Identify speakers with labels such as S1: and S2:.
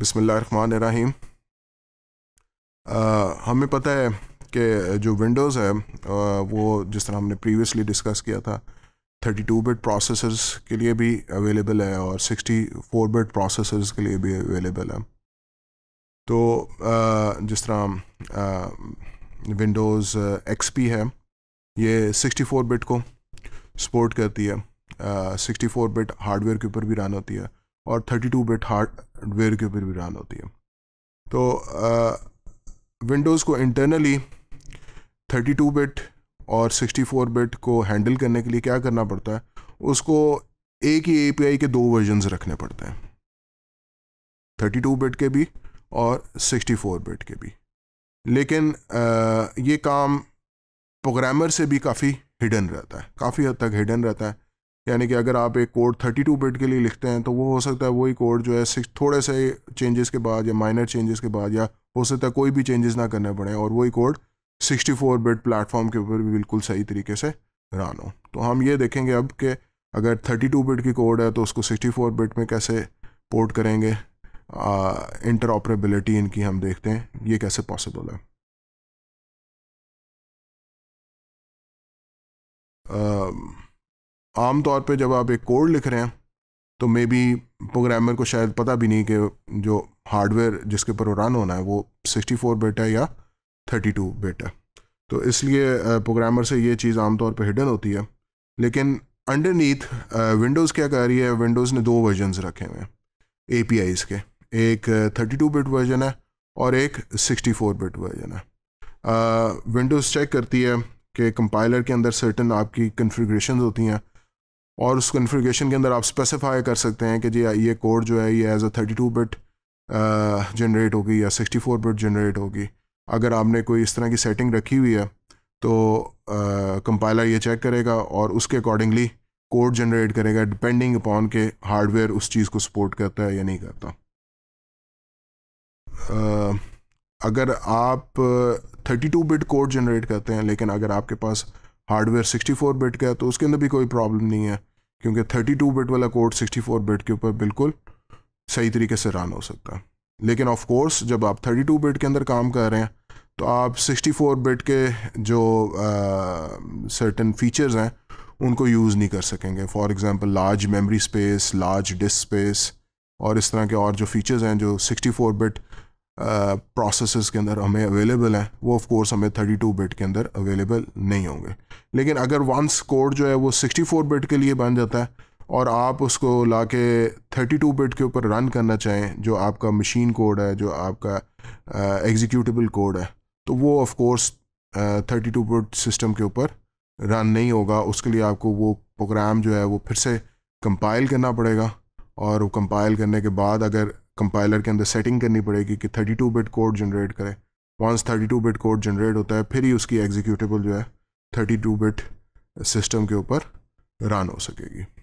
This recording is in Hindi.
S1: बिसमीम हमें पता है कि जो विंडोज़ है वो जिस तरह हमने प्रीवियसली डिस्कस किया था 32 बिट प्रोसेसर्स के लिए भी अवेलेबल है और 64 बिट प्रोसेसर्स के लिए भी अवेलेबल है तो जिस तरह विंडोज़ एक्सपी है ये 64 बिट को सपोर्ट करती है 64 बिट हार्डवेयर के ऊपर भी रन होती है और 32 बिट हार्ड वेयर के ऊपर भी रन होती है तो विंडोज़ को इंटरनली 32 बिट और 64 बिट को हैंडल करने के लिए क्या करना पड़ता है उसको एक ही एपीआई के दो वर्जन्स रखने पड़ते हैं 32 बिट के भी और 64 बिट के भी लेकिन आ, ये काम प्रोग्रामर से भी काफ़ी हिडन रहता है काफ़ी हद तक हिडन रहता है यानी कि अगर आप एक कोड 32 बिट के लिए लिखते हैं तो वो हो सकता है वही कोड जो है थोड़े से चेंजेस के बाद या माइनर चेंजेस के बाद या हो सकता है कोई भी चेंजेस ना करने पड़े और वही कोड 64 बिट प्लेटफॉर्म के ऊपर भी बिल्कुल सही तरीके से रन हो तो हम ये देखेंगे अब कि अगर 32 बिट की कोड है तो उसको 64 बिट में कैसे पोर्ट करेंगे इंटरऑपरेबिलिटी इनकी हम देखते हैं ये कैसे पॉसिबल है आ, आम तौर पे जब आप एक कोड लिख रहे हैं तो मे बी प्रोग्रामर को शायद पता भी नहीं कि जो हार्डवेयर जिसके ऊपर रन होना है वो 64 बिट है या 32 बिट है तो इसलिए प्रोग्रामर से ये चीज़ आमतौर पर हिडन होती है लेकिन अंडरनीथ विंडोज़ क्या कह रही है विंडोज़ ने दो वर्जनस रखे हुए हैं ए के एक 32 बिट वर्जन है और एक 64 बिट वर्जन है विंडोज़ चेक करती है कि कंपाइलर के अंदर सर्टन आपकी कन्फिग्रेशन होती हैं और उस कन्फिग्रेशन के अंदर आप स्पेसिफाई कर सकते हैं कि जी ये कोड जो है ये as a thirty two bit generate होगी या सिक्सटी फोर बिट जनरेट होगी अगर आपने कोई इस तरह की सेटिंग रखी हुई है तो कंपाइलर ये चेक करेगा और उसके अकॉर्डिंगली कोड जनरेट करेगा डिपेंडिंग अपॉन के हार्डवेयर उस चीज़ को सपोर्ट करता है या नहीं करता uh, अगर आप 32 बिट कोड जनरेट करते हैं लेकिन अगर आपके पास हार्डवेयर 64 बिट का है तो उसके अंदर भी कोई प्रॉब्लम नहीं है क्योंकि 32 बिट वाला कोड 64 बिट के ऊपर बिल्कुल सही तरीके से रन हो सकता है लेकिन ऑफ कोर्स जब आप 32 बिट के अंदर काम कर रहे हैं तो आप 64 बिट के जो सर्टन फीचर्स हैं उनको यूज़ नहीं कर सकेंगे for example large memory space large disk space और इस तरह के और जो फीचर्स हैं जो 64 बिट प्रोसेसेस के अंदर हमें अवेलेबल हैं वो ऑफ कोर्स हमें 32 बिट के अंदर अवेलेबल नहीं होंगे लेकिन अगर वंस कोड जो है वो 64 बिट के लिए बन जाता है और आप उसको ला के थर्टी बिट के ऊपर रन करना चाहें जो आपका मशीन कोड है जो आपका एग्जीक्यूटिबल कोड है तो वो of course thirty two bit system के ऊपर रन नहीं होगा उसके लिए आपको वो प्रोग्राम जो है वो फिर से कंपाइल करना पड़ेगा और वो कंपाइल करने के बाद अगर कंपाइलर के अंदर सेटिंग करनी पड़ेगी कि 32 बिट कोड जनरेट करे वंस 32 बिट कोड जनरेट होता है फिर ही उसकी एग्जीक्यूटिबल जो है 32 बिट सिस्टम के ऊपर रन हो सकेगी